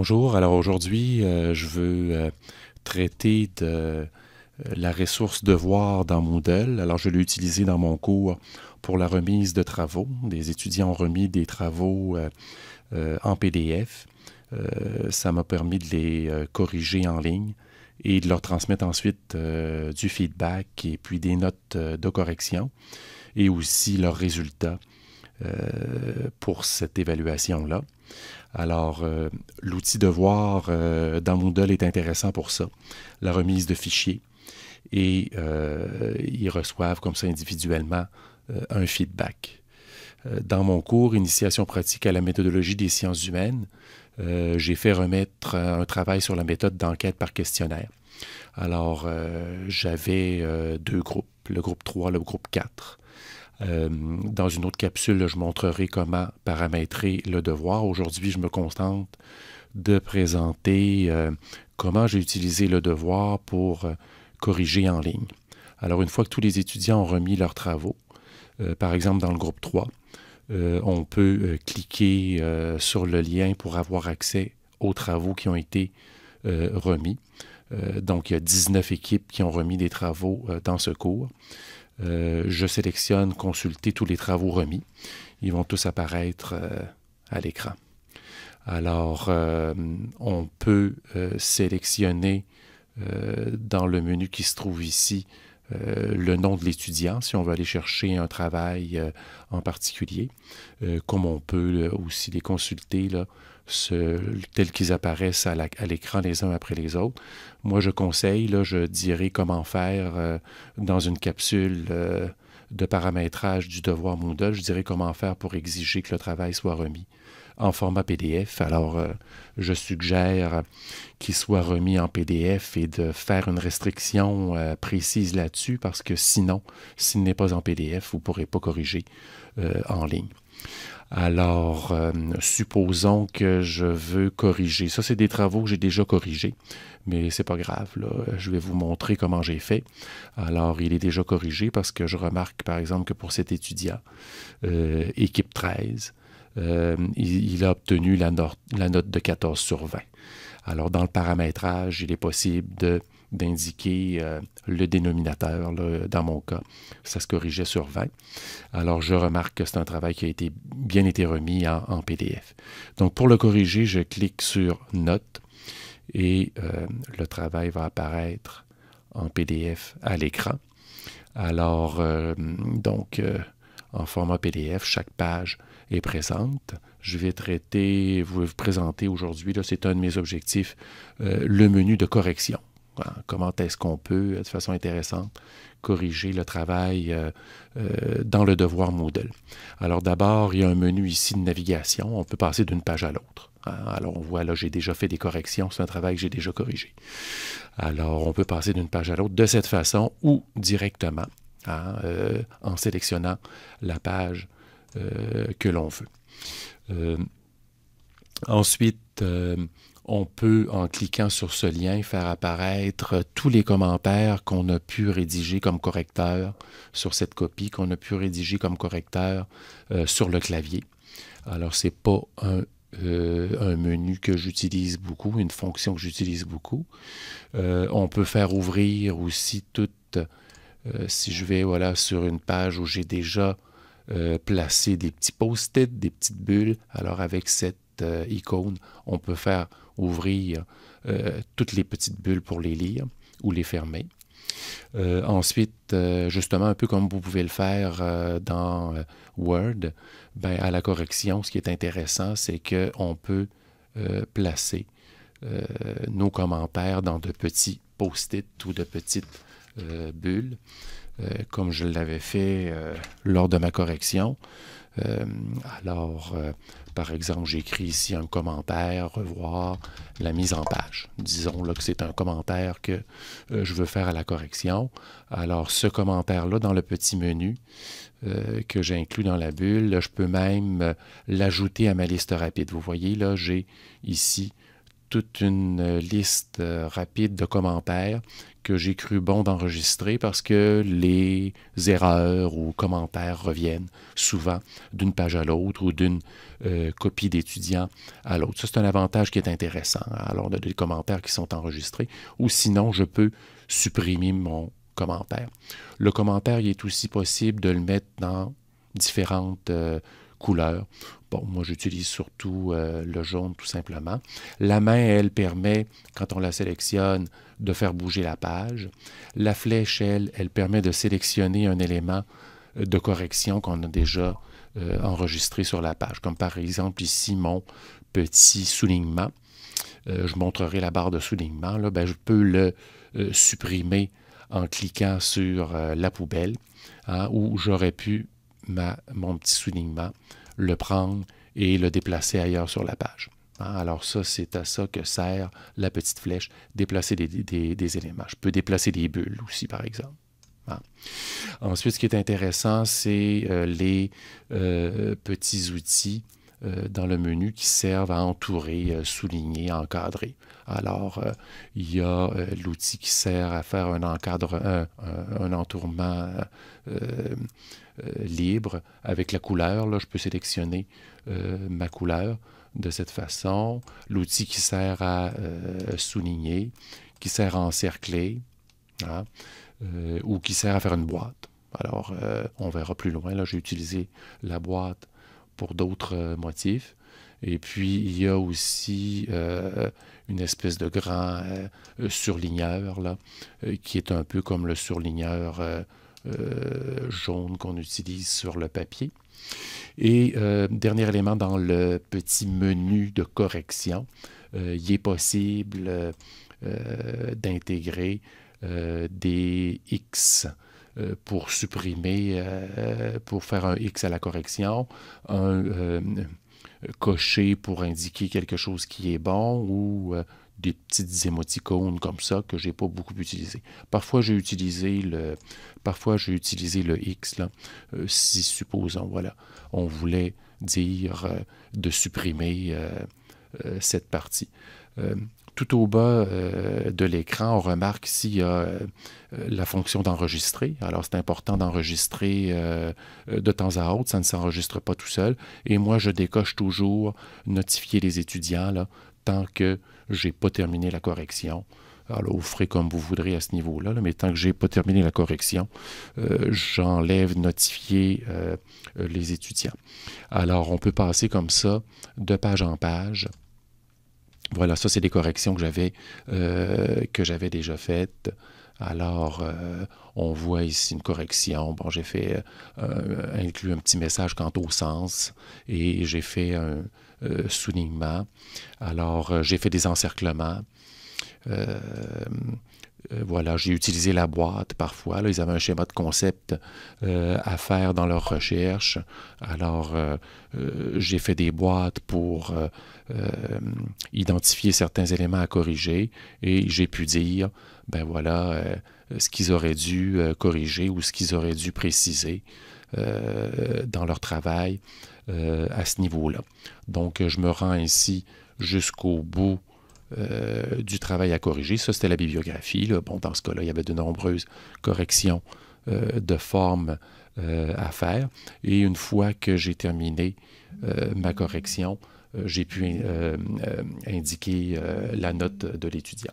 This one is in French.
Bonjour, alors aujourd'hui, euh, je veux euh, traiter de euh, la ressource devoir dans Moodle. Alors je l'ai utilisé dans mon cours pour la remise de travaux. Des étudiants ont remis des travaux en PDF. ça m'a permis de les corriger en ligne et de leur transmettre ensuite du feedback et puis des notes de correction et aussi leurs résultats pour cette évaluation-là. Alors, euh, l'outil de voir euh, dans Moodle est intéressant pour ça, la remise de fichiers, et euh, ils reçoivent comme ça individuellement un feedback. Dans mon cours Initiation pratique à la méthodologie des sciences humaines, j'ai fait remettre un travail sur la méthode d'enquête par questionnaire. Alors, j'avais deux groupes, le groupe 3, le groupe 4. Euh, dans une autre capsule, je montrerai comment paramétrer le devoir. Aujourd'hui, je me contente de présenter euh, comment j'ai utilisé le devoir pour euh, corriger en ligne. Alors, une fois que tous les étudiants ont remis leurs travaux, par exemple dans le groupe 3, on peut cliquer sur le lien pour avoir accès aux travaux qui ont été remis. donc, il y a 19 équipes qui ont remis des travaux dans ce cours. Euh, je sélectionne, consulter tous les travaux remis. Ils vont tous apparaître euh, à l'écran. Alors, euh, on peut sélectionner dans le menu qui se trouve ici euh, le nom de l'étudiant si on veut aller chercher un travail euh, en particulier, euh, comme on peut aussi les consulter là, tels qu'ils apparaissent à l'écran les uns après les autres. Moi, je conseille, je dirais comment faire dans une capsule de paramétrage du devoir Moodle, je dirais comment faire pour exiger que le travail soit remis en format PDF. Alors, euh, je suggère qu'il soit remis en PDF et de faire une restriction euh, précise là-dessus parce que sinon, s'il n'est pas en PDF, vous ne pourrez pas corriger euh, en ligne. Alors, supposons que je veux corriger. Ça, c'est des travaux que j'ai déjà corrigés, mais c'est pas grave. Je vais vous montrer comment j'ai fait. Alors, il est déjà corrigé parce que je remarque, par exemple, que pour cet étudiant, équipe 13, euh, il, a obtenu la, note de 14 sur 20. Alors, dans le paramétrage, il est possible d'indiquer euh, le dénominateur. dans mon cas, ça se corrigeait sur 20. Alors, je remarque que c'est un travail qui a été, bien été remis en, PDF. Donc, pour le corriger, je clique sur Note et euh, le travail va apparaître en PDF à l'écran. Alors, donc, en format PDF. Chaque page est présente. Je vais traiter, vous, présenter aujourd'hui, c'est un de mes objectifs, euh, le menu de correction. comment est-ce qu'on peut, euh, de façon intéressante, corriger le travail euh, dans le devoir Moodle. Alors d'abord, il y a un menu ici de navigation. On peut passer d'une page à l'autre. Hein? Alors on voit là, j'ai déjà fait des corrections. C'est un travail que j'ai déjà corrigé. Alors on peut passer d'une page à l'autre de cette façon ou directement Hein, euh, en sélectionnant la page euh, que l'on veut. Euh, ensuite, on peut, en cliquant sur ce lien, faire apparaître tous les commentaires qu'on a pu rédiger comme correcteur sur cette copie, qu'on a pu rédiger comme correcteur sur le clavier. Alors, ce n'est pas un, menu que j'utilise beaucoup, une fonction que j'utilise beaucoup. on peut faire ouvrir aussi toutes euh, si je vais voilà, sur une page où j'ai déjà euh, placé des petits post-it, des petites bulles, alors avec cette euh, icône, on peut faire ouvrir toutes les petites bulles pour les lire ou les fermer. ensuite, justement, un peu comme vous pouvez le faire dans Word, ben, à la correction, ce qui est intéressant, c'est qu'on peut placer nos commentaires dans de petits post-it ou de petites euh, bulle, euh, comme je l'avais fait euh, lors de ma correction. alors, par exemple, j'écris ici un commentaire, revoir la mise en page. Disons là que c'est un commentaire que je veux faire à la correction. Alors, ce commentaire-là, dans le petit menu que j'ai inclus dans la bulle, je peux même l'ajouter à ma liste rapide. Vous voyez, là, j'ai ici toute une euh, liste euh, rapide de commentaires que j'ai cru bon d'enregistrer parce que les erreurs ou commentaires reviennent souvent d'une page à l'autre ou d'une euh, copie d'étudiant à l'autre. Ça, c'est un avantage qui est intéressant. Alors, on a des commentaires qui sont enregistrés ou sinon, je peux supprimer mon commentaire. Le commentaire, il est aussi possible de le mettre dans différentes couleur. Bon, moi, j'utilise surtout euh, le jaune, tout simplement. La main, elle, permet, quand on la sélectionne, de faire bouger la page. La flèche, elle, elle permet de sélectionner un élément euh, de correction qu'on a déjà euh, enregistré sur la page, comme par exemple ici mon petit soulignement. je montrerai la barre de soulignement. Là, ben, je peux le supprimer en cliquant sur la poubelle, hein, où j'aurais pu mon petit soulignement, le prendre et le déplacer ailleurs sur la page. Hein, alors ça, c'est à ça que sert la petite flèche, déplacer des, éléments. Je peux déplacer des bulles aussi, par exemple. Hein. Ensuite, ce qui est intéressant, c'est euh, les euh, petits outils euh, dans le menu qui servent à entourer, euh, souligner, encadrer. Alors, euh, il y a l'outil qui sert à faire un, encadre, un, entourement libre avec la couleur. Là, je peux sélectionner ma couleur de cette façon. L'outil qui sert à souligner, qui sert à encercler, hein, ou qui sert à faire une boîte. Alors, on verra plus loin. Là, j'ai utilisé la boîte pour d'autres euh, motifs. Et puis, il y a aussi euh, une espèce de grand euh, surligneur, là, qui est un peu comme le surligneur jaune qu'on utilise sur le papier. Et dernier élément dans le petit menu de correction, il est possible d'intégrer des X. Euh, pour supprimer, euh, euh, pour faire un X à la correction, un cocher pour indiquer quelque chose qui est bon ou des petites émoticônes comme ça que je n'ai pas beaucoup utilisé. Parfois j'ai utilisé le parfois j'ai utilisé le X si supposons voilà, on voulait dire de supprimer cette partie. Tout au bas euh, de l'écran, on remarque s'il y a euh, la fonction d'enregistrer. Alors, c'est important d'enregistrer euh, de temps à autre. Ça ne s'enregistre pas tout seul. Et moi, je décoche toujours notifier les étudiants là, tant que je n'ai pas terminé la correction. Alors, vous ferez comme vous voudrez à ce niveau-là, mais tant que je n'ai pas terminé la correction, j'enlève notifier les étudiants. Alors, on peut passer comme ça de page en page voilà, ça, c'est des corrections que j'avais, euh, que j'avais déjà faites. Alors, euh, on voit ici une correction. Bon, j'ai fait euh, inclus un petit message quant au sens et j'ai fait un euh, soulignement. Alors, j'ai fait des encerclements. Euh, voilà, j'ai utilisé la boîte parfois. ils avaient un schéma de concept euh, à faire dans leur recherche. Alors, euh, j'ai fait des boîtes pour identifier certains éléments à corriger et j'ai pu dire, ben voilà, ce qu'ils auraient dû corriger ou ce qu'ils auraient dû préciser dans leur travail à ce niveau-là. Donc, je me rends ainsi jusqu'au bout euh, du travail à corriger. Ça, c'était la bibliographie. Bon, dans ce cas-là, il y avait de nombreuses corrections euh, de forme euh, à faire. Et une fois que j'ai terminé ma correction, j'ai pu indiquer la note de l'étudiant.